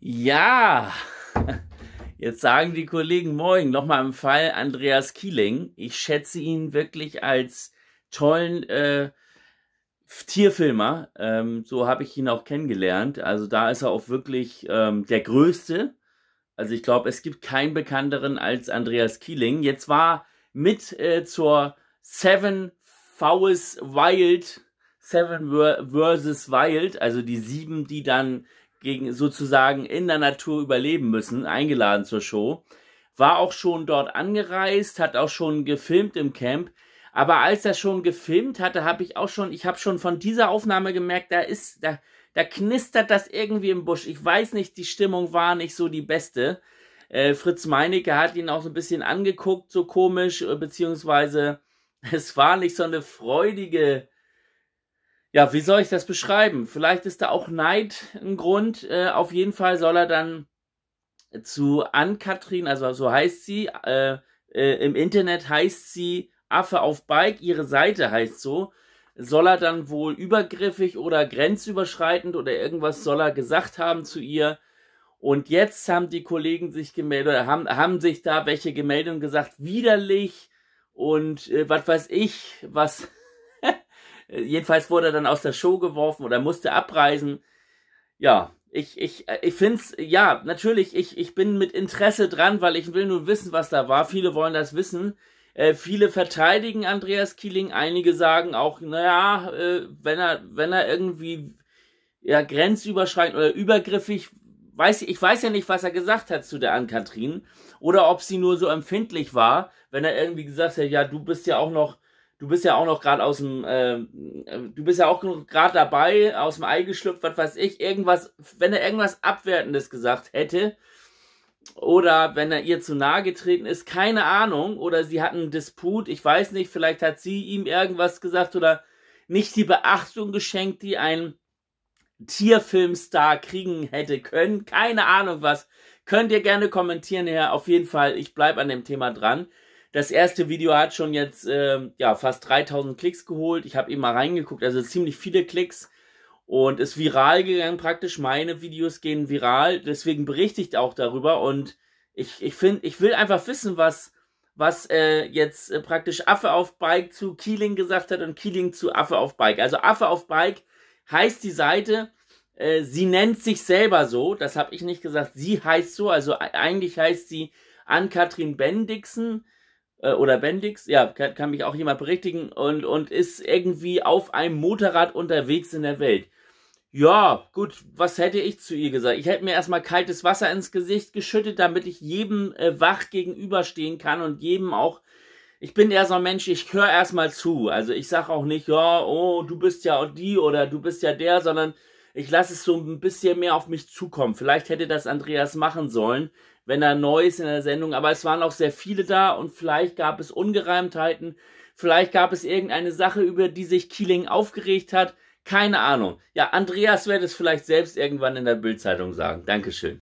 Ja, jetzt sagen die Kollegen Moin. Nochmal im Fall Andreas Kieling. Ich schätze ihn wirklich als tollen äh, Tierfilmer. Ähm, so habe ich ihn auch kennengelernt. Also da ist er auch wirklich ähm, der Größte. Also ich glaube, es gibt keinen bekannteren als Andreas Kieling. Jetzt war mit äh, zur Seven vs. Wild, Seven vs. Wild, also die sieben, die dann gegen sozusagen in der Natur überleben müssen, eingeladen zur Show. War auch schon dort angereist, hat auch schon gefilmt im Camp. Aber als er schon gefilmt hatte, habe ich auch schon, ich habe schon von dieser Aufnahme gemerkt, da ist, da, da knistert das irgendwie im Busch. Ich weiß nicht, die Stimmung war nicht so die beste. Äh, Fritz Meinecke hat ihn auch so ein bisschen angeguckt, so komisch, äh, beziehungsweise es war nicht so eine freudige ja, wie soll ich das beschreiben? Vielleicht ist da auch Neid ein Grund. Äh, auf jeden Fall soll er dann zu Ann-Kathrin, also so heißt sie, äh, äh, im Internet heißt sie Affe auf Bike, ihre Seite heißt so, soll er dann wohl übergriffig oder grenzüberschreitend oder irgendwas soll er gesagt haben zu ihr. Und jetzt haben die Kollegen sich gemeldet, haben, haben sich da welche gemeldet und gesagt, widerlich und äh, was weiß ich, was äh, jedenfalls wurde er dann aus der Show geworfen oder musste abreisen. Ja, ich, ich, äh, ich finde es, ja, natürlich, ich, ich bin mit Interesse dran, weil ich will nur wissen, was da war. Viele wollen das wissen. Äh, viele verteidigen Andreas Kieling, einige sagen auch, naja, äh, wenn er, wenn er irgendwie ja, grenzüberschreitend oder übergriffig, weiß ich, ich weiß ja nicht, was er gesagt hat zu der Ann-Kathrin oder ob sie nur so empfindlich war, wenn er irgendwie gesagt hat, ja, du bist ja auch noch du bist ja auch noch gerade aus dem, äh, du bist ja auch gerade dabei, aus dem Ei geschlüpft, was weiß ich, irgendwas, wenn er irgendwas Abwertendes gesagt hätte oder wenn er ihr zu nahe getreten ist, keine Ahnung, oder sie hatten einen Disput, ich weiß nicht, vielleicht hat sie ihm irgendwas gesagt oder nicht die Beachtung geschenkt, die ein Tierfilmstar kriegen hätte können, keine Ahnung was. Könnt ihr gerne kommentieren, ja, auf jeden Fall, ich bleib an dem Thema dran. Das erste Video hat schon jetzt äh, ja, fast 3000 Klicks geholt. Ich habe eben mal reingeguckt, also ziemlich viele Klicks und ist viral gegangen praktisch. Meine Videos gehen viral, deswegen berichte ich auch darüber und ich, ich finde, ich will einfach wissen, was, was äh, jetzt äh, praktisch Affe auf Bike zu Keeling gesagt hat und Keeling zu Affe auf Bike. Also Affe auf Bike heißt die Seite, äh, sie nennt sich selber so, das habe ich nicht gesagt, sie heißt so, also e-, eigentlich heißt sie Ann-Kathrin Bendixen, äh, oder Bendix, ja, kann, kann mich auch jemand berichtigen und, und ist irgendwie auf einem Motorrad unterwegs in der Welt. Ja, gut, was hätte ich zu ihr gesagt? Ich hätte mir erstmal kaltes Wasser ins Gesicht geschüttet, damit ich jedem äh, wach gegenüberstehen kann und jedem auch. Ich bin eher so ein Mensch, ich höre erstmal zu. Also ich sage auch nicht, ja, oh, du bist ja die oder du bist ja der, sondern ich lasse es so ein bisschen mehr auf mich zukommen. Vielleicht hätte das Andreas machen sollen, wenn er neu ist in der Sendung, aber es waren auch sehr viele da und vielleicht gab es Ungereimtheiten, vielleicht gab es irgendeine Sache, über die sich Keeling aufgeregt hat. Keine Ahnung. Ja, Andreas wird es vielleicht selbst irgendwann in der Bildzeitung sagen. Dankeschön.